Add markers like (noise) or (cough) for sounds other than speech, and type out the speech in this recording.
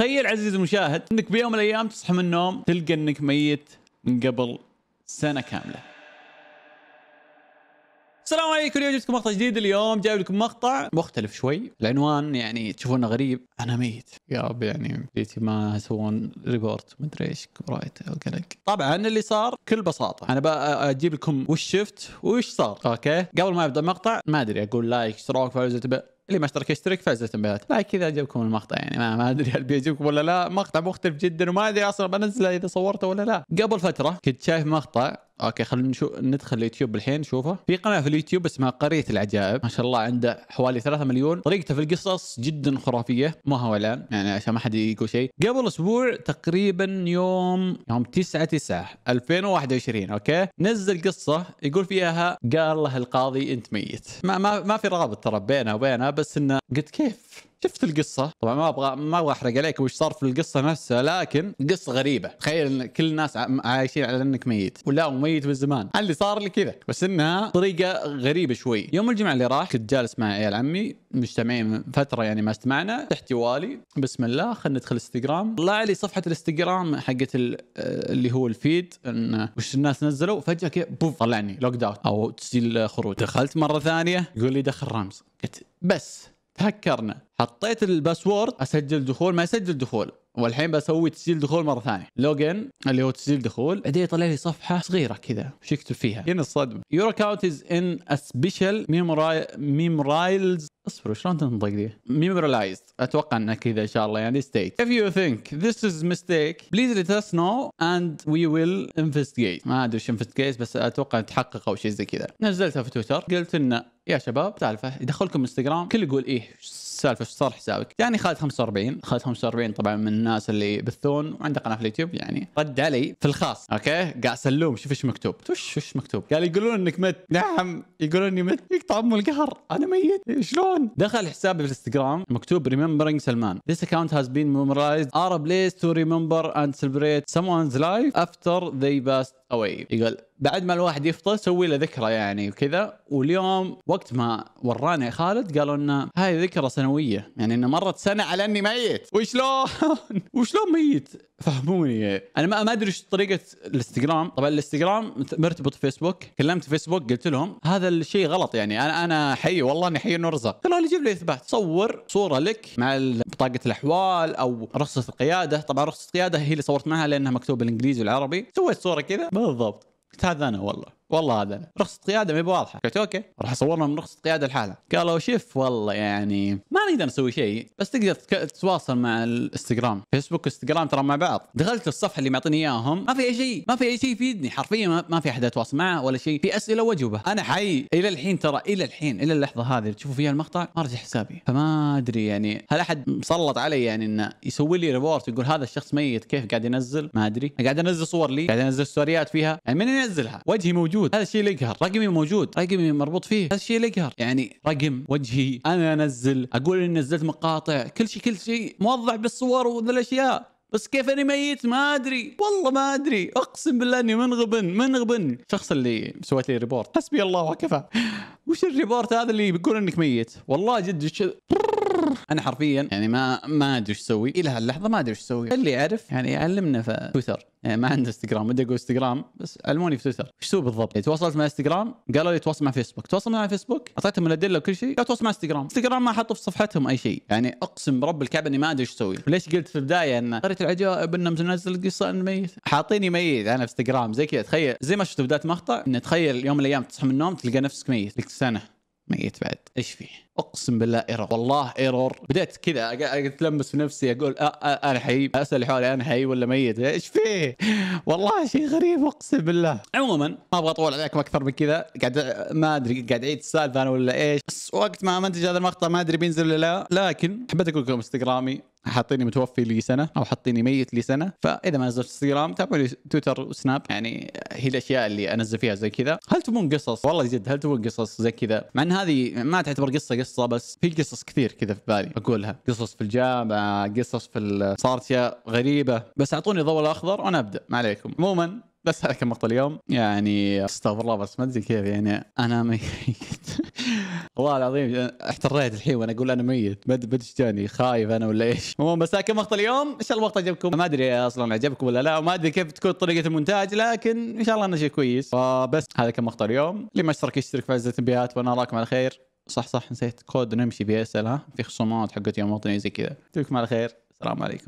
تخيل عزيزي المشاهد انك بيوم من الايام تصحى من النوم تلقى انك ميت من قبل سنه كامله. السلام عليكم اليوم جبتكم مقطع جديد اليوم جايب لكم مقطع مختلف شوي العنوان يعني تشوفونه غريب انا ميت يا رب يعني بيتي ما يسوون ريبورت ما ادري ايش كبرايت او قلق طبعا اللي صار بكل بساطه انا بجيب لكم وش شفت وش صار اوكي قبل ما يبدا المقطع ما ادري اقول لايك اشتراك فعل زر اللي ما اشترك يشترك فاز تنبيهات لا كذا جابكم المقطع يعني ما, ما ادري هل بيجيكم ولا لا مقطع مختلف جدا وما ادري اصلا بنزله اذا صورته ولا لا قبل فتره كنت شايف مقطع اوكي خلينا نشوف ندخل اليوتيوب الحين نشوفه في قناه في اليوتيوب اسمها قريه العجائب ما شاء الله عنده حوالي 3 مليون طريقته في القصص جدا خرافيه ما هو اعلان يعني عشان ما حد يقول شيء قبل اسبوع تقريبا يوم يوم 9 9 2021 اوكي نزل قصه يقول فيها قال له القاضي انت ميت ما ما, ما في رابط ترى بينه وبينه بس انه قلت كيف شفت القصه طبعا ما ابغى ما ابغى احرق عليك وش صار في القصه نفسها لكن قصه غريبه تخيل ان كل الناس عايشين على انك ميت ولا وميت من زمان اللي صار لي كذا بس انها طريقه غريبه شوي يوم الجمعه اللي راح كنت جالس مع عيال عمي مجتمعين فتره يعني ما استمعنا تحت والي بسم الله خلينا ندخل انستغرام طلع لي صفحه الانستغرام حقت آه، اللي هو الفيد ان وش الناس نزلوا فجاه كذا بوف طلعني لوك داون او تسجيل خروج دخلت مره ثانيه يقول لي دخل رمز قلت بس تهكرنا حطيت الباسورد اسجل دخول ما يسجل دخول والحين بسوي تسجيل دخول مره ثانيه لوجن اللي هو تسجيل دخول بعدين يطلع لي صفحه صغيره كذا وش يكتب فيها هنا الصدمه يور اكاونت از ان سبيشال ميمورايلز اصبروا شلون تنطق دي؟ memorized اتوقع انه كذا ان شاء الله يعني ستيت. if you think this is mistake please let us know and we will investigate ما ادري وش investigate بس اتوقع تحقق او شيء زي كذا نزلتها في تويتر قلت انه يا شباب سالفه يدخلكم انستغرام كل يقول ايه السالفه ايش صار حسابك؟ يعني خالد 45 خالد 45 طبعا من الناس اللي بثون وعنده قناه في اليوتيوب يعني رد علي في الخاص اوكي قاعد اسلوم شوف ايش مكتوب وش وش مكتوب؟ قال يقولون انك مت نعم يقولون اني مت يقطع ام القهر انا ميت شلون سلمان دخل حسابي في الانستغرام مكتوب remembering سلمان this account has been memorized Arab place to remember and celebrate someone's life after they passed away يقول بعد ما الواحد يفطر سوي له ذكرى يعني وكذا واليوم وقت ما وراني خالد قالوا لنا هاي ذكرى سنويه يعني انه مرت سنه على اني ميت وشلون (laughs) وشلون ميت فهموني انا ما ادري ايش طريقه الانستغرام طبعا الانستغرام مرتبط فيسبوك كلمت فيسبوك قلت لهم هذا الشيء غلط يعني انا انا حي والله اني حي نرزق قالوا لي جيب لي اثبات صور صوره لك مع بطاقه الاحوال او رخصه القياده طبعا رخصه القياده هي اللي صورت معها لانها مكتوبه بالانجليزي والعربي سويت صوره كذا بالضبط قلت هذا انا والله والله هذا أنا. رخصه قياده ما هي واضحه قلت اوكي راح صورنا من رخصه قياده لحالها قالوا شوف والله يعني ما نقدر نسوي شيء بس تقدر تتواصل مع الانستغرام فيسبوك وانستغرام ترى مع بعض دخلت الصفحه اللي معطيني اياهم ما في اي شيء ما في اي شيء يفيدني حرفيا ما في احد اتواصل معه ولا شيء في اسئله واجوبه انا حي الى الحين ترى الى الحين الى اللحظه هذه اللي تشوفوا فيها المقطع ما رجع حسابي فما ادري يعني هل احد مسلط علي يعني انه يسوي لي ريبورت ويقول هذا الشخص ميت كيف قاعد ينزل ما ادري قاعد انزل صور لي قاعد انزل ستوريات فيها يعني من ينزلها وجهي موجود موجود هذا الشيء اللي يقهر رقمي موجود رقمي مربوط فيه هذا الشيء اللي يقهر يعني رقم وجهي انا انزل اقول اني نزلت مقاطع كل شيء كل شيء موضح بالصور والاشياء بس كيف اني ميت ما ادري والله ما ادري اقسم بالله اني منغبن منغبن الشخص اللي سويت لي ريبورت حسبي الله وكفى وش الريبورت هذا اللي بيقول انك ميت والله جد مر انا حرفيا يعني ما ما ادري ايش اسوي الى هاللحظه ما ادري ايش اسوي اللي يعرف يعني علمنا في تويتر يعني ما عندي انستغرام ودي اقول انستغرام بس علموني في تويتر ايش اسوي بالضبط؟ يعني تواصلت مع انستغرام قالوا لي تواصل مع فيسبوك تواصل مع فيسبوك اعطيتهم الادله وكل شيء قالوا تواصل مع انستغرام انستغرام ما حطوا في صفحتهم اي شيء يعني اقسم برب الكعبه اني ما ادري ايش اسوي ليش قلت في البدايه ان قريت العجائب انه منزل قصه ميت حاطيني ميت انا في انستغرام زي كذا تخيل زي ما شفت بدايه مقطع ان تخيل يوم من الايام تصحى من النوم تلقى نفسك ميت لك سنه ميت بعد ايش فيه اقسم بالله ايرور والله ايرور بديت كذا اتلمس في نفسي اقول أه أه انا حي اسال حولي انا حي ولا ميت ايش فيه والله شيء غريب اقسم بالله عموما ما ابغى اطول عليكم اكثر من كذا قاعد ما ادري قاعد اعيد السالفه انا ولا ايش بس وقت ما منتج هذا المقطع ما ادري بينزل ولا لا لكن حبيت اقول لكم انستغرامي حاطيني متوفي لي سنه او حاطيني ميت لي سنه فاذا ما نزلت انستغرام تابعوا لي تويتر وسناب يعني هي الاشياء اللي انزل فيها زي كذا هل تبون قصص والله جد هل تبون قصص زي كذا مع ان هذه ما تعتبر قصه قصه بس في قصص كثير كذا في بالي اقولها قصص في الجامعه قصص في صارت غريبه بس اعطوني ضوء الاخضر وانا ابدا ما عليكم عموما بس هذا كان مقطع اليوم يعني استغفر الله بس ما ادري كيف يعني انا (laughs) ميت والله العظيم احتريت الحين وانا اقول انا ميت ما ادري ايش جاني خايف انا ولا ايش المهم بس هذا كان مقطع اليوم ان شاء الله المقطع عجبكم ما ادري اصلا عجبكم ولا لا وما ادري كيف تكون طريقه المونتاج لكن ان شاء الله انه شيء كويس فبس هذا كان مقطع اليوم اللي ما اشترك يشترك في عز التنبيهات وانا اراكم على خير صح صح نسيت كود نمشي بي اس ال ها في خصومات حقت يوم وطني زي كذا اشوفكم على خير السلام عليكم